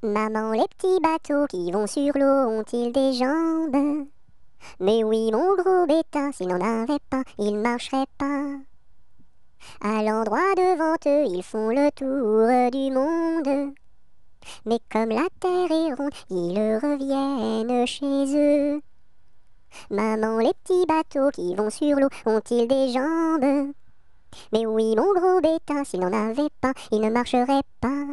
Maman, les petits bateaux qui vont sur l'eau ont-ils des jambes Mais oui, mon gros bêta, s'il n'en avait pas, ils ne marcheraient pas. À l'endroit devant eux, ils font le tour du monde. Mais comme la terre est ronde, ils reviennent chez eux. Maman, les petits bateaux qui vont sur l'eau ont-ils des jambes Mais oui, mon gros bêta, s'il n'en avait pas, ils ne marcheraient pas.